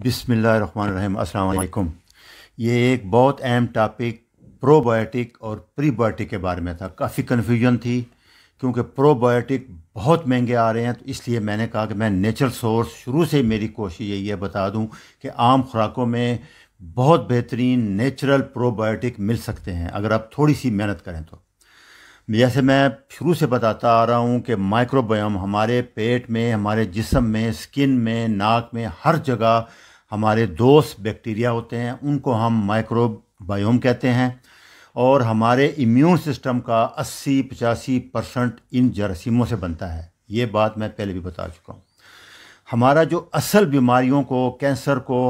बिसमीम् अल्लाम ये एक बहुत अहम टॉपिक प्रोबायोटिक और प्रीबायोटिक के बारे में था काफ़ी कन्फ्यूजन थी क्योंकि प्रोबायोटिक बहुत महंगे आ रहे हैं तो इसलिए मैंने कहा कि मैं नेचुरल सोर्स शुरू से मेरी कोशिश यही है बता दूं कि आम खुराकों में बहुत बेहतरीन नेचुरल प्रोबायोटिक मिल सकते हैं अगर आप थोड़ी सी मेहनत करें तो जैसे मैं शुरू से बताता आ रहा हूँ कि माइक्रोबायोम हमारे पेट में हमारे जिसम में स्किन में नाक में हर जगह हमारे दोस्त बैक्टीरिया होते हैं उनको हम माइक्रोबायोम कहते हैं और हमारे इम्यून सिस्टम का 80 पचासी परसेंट इन जरासीमों से बनता है ये बात मैं पहले भी बता चुका हूँ हमारा जो असल बीमारियों को कैंसर को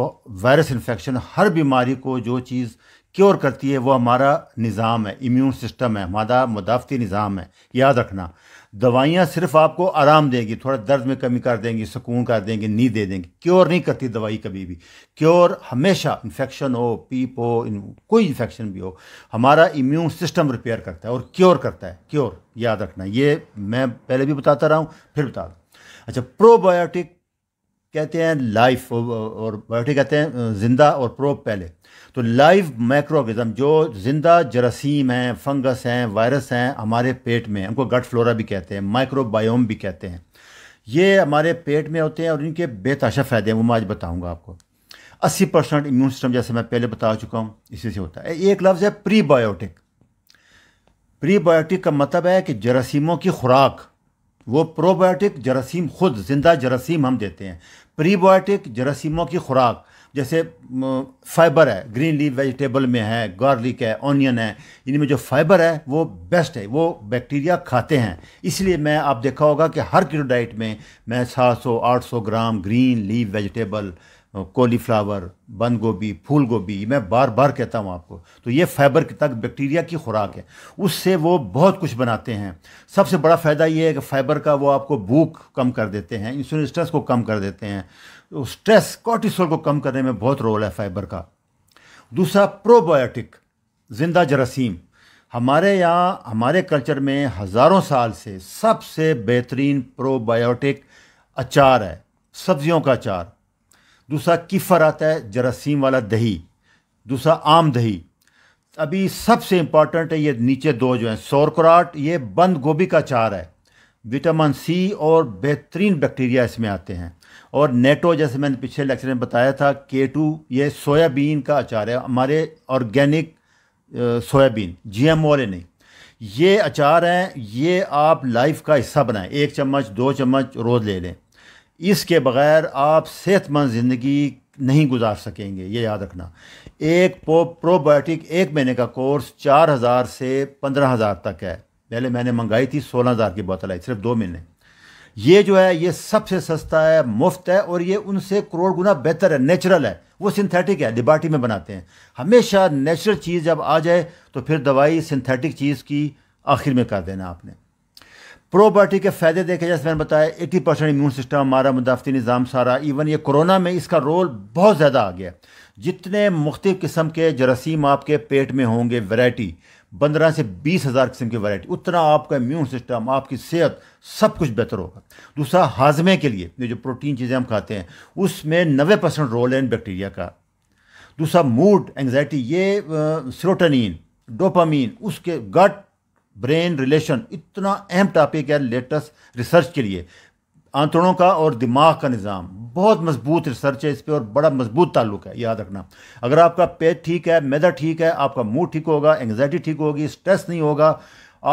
वायरस इन्फेक्शन हर बीमारी को जो चीज़ क्योर करती है वो हमारा निज़ाम है इम्यून सिस्टम है हमारा मुदाफ़ती निज़ाम है याद रखना दवाइयाँ सिर्फ आपको आराम देंगी थोड़ा दर्द में कमी कर देंगी सुकून कर देंगी नींद दे देंगी क्योर नहीं करती दवाई कभी भी क्योर हमेशा इन्फेक्शन हो पीप हो कोई इन्फेक्शन भी हो हमारा इम्यून सिस्टम रिपेयर करता है और क्योर करता है क्योर याद रखना ये मैं पहले भी बताता रहा हूँ फिर बता दूँ अच्छा प्रोबायोटिक कहते हैं लाइफ और बायोटिक कहते हैं ज़िंदा और प्रोब पहले तो लाइव माइक्रोगज़म जो ज़िंदा जरासीम हैं फंगस हैं वायरस हैं हमारे पेट में उनको गट फ्लोरा भी कहते हैं माइक्रोबायोम भी कहते हैं ये हमारे पेट में होते हैं और इनके बेताशा फ़ायदे हैं वो मैं आज बताऊँगा आपको अस्सी परसेंट इम्यून सिस्टम जैसे मैं पहले बता चुका हूँ इसी से होता है एक लफ्ज़ है प्रीबायोटिक प्रीबायोटिक का मतलब है कि जरासीमों की खुराक वो प्रोबायोटिक जरासीम खुद ज़िंदा जरासीम हम देते हैं प्रीबायोटिक जरासीमों की खुराक जैसे फाइबर है ग्रीन लीव वेजिटेबल में है गार्लिक है ऑनियन है इनमें जो फाइबर है वो बेस्ट है वो बैक्टीरिया खाते हैं इसलिए मैं आप देखा होगा कि हर किलो डाइट में मैं 700-800 gram green leave vegetable cauliflower बंद गोभी फूल गोभी मैं बार बार कहता हूँ आपको तो ये फाइबर तक बैक्टीरिया की खुराक है उससे वो बहुत कुछ बनाते हैं सबसे बड़ा फ़ायदा ये है कि फ़ाइबर का वो आपको भूख कम कर देते हैं इंसुलिन स्ट्रेस को कम कर देते हैं तो स्ट्रेस कॉटिसोल को कम करने में बहुत रोल है फ़ाइबर का दूसरा प्रोबायोटिक जिंदा जरासीम हमारे यहाँ हमारे कल्चर में हज़ारों साल से सबसे बेहतरीन प्रोबायोटिक अचार है सब्जियों का अचार दूसरा किफ़र आता है जरासीम वाला दही दूसरा आम दही अभी सबसे इम्पॉर्टेंट है ये नीचे दो जो हैं सोरक्राट ये बंद गोभी का चार है विटामिन सी और बेहतरीन बैक्टीरिया इसमें आते हैं और नेटो जैसे मैंने पिछले लेक्चर में बताया था के टू ये सोयाबीन का अचार है हमारे ऑर्गेनिक सोयाबीन जी एम वाले नहीं ये अचार हैं ये आप लाइफ का हिस्सा बनाएं एक चम्मच दो चम्मच रोज़ ले लें इसके बग़ैर आप सेहतमंद ज़िंदगी नहीं गुजार सकेंगे ये याद रखना एक प्रोबायोटिक एक महीने का कोर्स चार हज़ार से पंद्रह हज़ार तक है पहले मैंने मंगाई थी सोलह हज़ार की बोतल आई सिर्फ दो महीने ये जो है ये सबसे सस्ता है मुफ्त है और ये उनसे करोड़ गुना बेहतर है नेचुरल है वो सिंथेटिक है लिबार्टी में बनाते हैं हमेशा नेचुरल चीज़ जब आ जाए तो फिर दवाई सिंथेटिक चीज़ की आखिर में कर देना आपने प्रॉपर्टी के फ़ायदे देखे जैसे मैंने बताया एटी परसेंट इम्यून सिस्टम हमारा मुदाफ़ती निज़ाम सारा इवन ये कोरोना में इसका रोल बहुत ज़्यादा आ गया जितने मुख्तिक किस्म के जरासीम आपके पेट में होंगे वैरायटी पंद्रह से बीस हज़ार किस्म की वैरायटी उतना आपका इम्यून सिस्टम आपकी सेहत सब कुछ बेहतर होगा दूसरा हाजमे के लिए जो प्रोटीन चीज़ें हम खाते हैं उसमें नबे परसेंट रोल है इन बैक्टीरिया का दूसरा मूड एंगजाइटी ये सरोटनिन डोपामीन उसके गट ब्रेन रिलेशन इतना अहम टॉपिक है लेटेस्ट रिसर्च के लिए आंतड़ों का और दिमाग का निज़ाम बहुत मजबूत रिसर्च है इस पर और बड़ा मजबूत ताल्लुक है याद रखना अगर आपका पेट ठीक है मैदा ठीक है आपका मूड ठीक होगा एंगजाइटी ठीक होगी स्ट्रेस नहीं होगा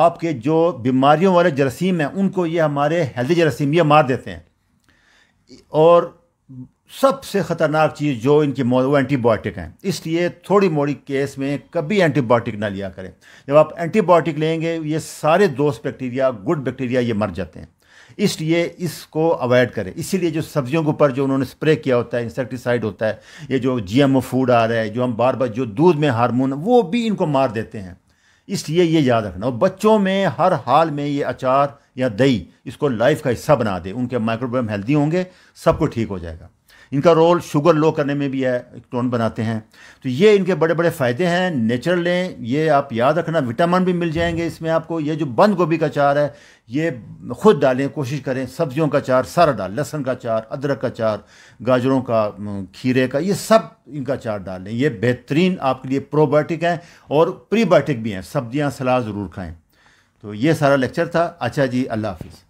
आपके जो बीमारियों वाले जरसीम हैं उनको ये हमारे हेल्दी जरसीम ये मार देते हैं और सबसे ख़तरनाक चीज़ जो इनकी वो एंटीबायोटिक हैं इसलिए थोड़ी मोड़ी केस में कभी एंटीबायोटिक ना लिया करें जब आप एंटीबायोटिक लेंगे ये सारे दोस्त बैक्टीरिया गुड बैक्टीरिया ये मर जाते हैं इसलिए इसको अवॉइड करें इसीलिए जो सब्जियों के ऊपर जो उन्होंने स्प्रे किया होता है इंसेक्टिसाइड होता है ये जो जी फूड आ रहा है जो हम बार बार जो दूध में हारमोन वो भी इनको मार देते हैं इसलिए ये याद रखना और बच्चों में हर हाल में ये अचार या दही इसको लाइफ का हिस्सा बना दें उनके माइक्रोब्रम हेल्दी होंगे सब कुछ ठीक हो जाएगा इनका रोल शुगर लो करने में भी है टोन बनाते हैं तो ये इनके बड़े बड़े फ़ायदे हैं नेचुरल लें ये आप याद रखना विटामिन भी मिल जाएंगे इसमें आपको ये जो बंद गोभी का चार है ये खुद डालें कोशिश करें सब्जियों का चार सारा डाल लहसुन का चार अदरक का चार गाजरों का खीरे का ये सब इनका चार डाल लें ये बेहतरीन आपके लिए प्रोबायोटिक हैं और प्रीबायोटिक भी हैं सब्जियाँ सलाद ज़रूर खाएँ तो ये सारा लेक्चर था अच्छा जी अल्लाह हाफिज़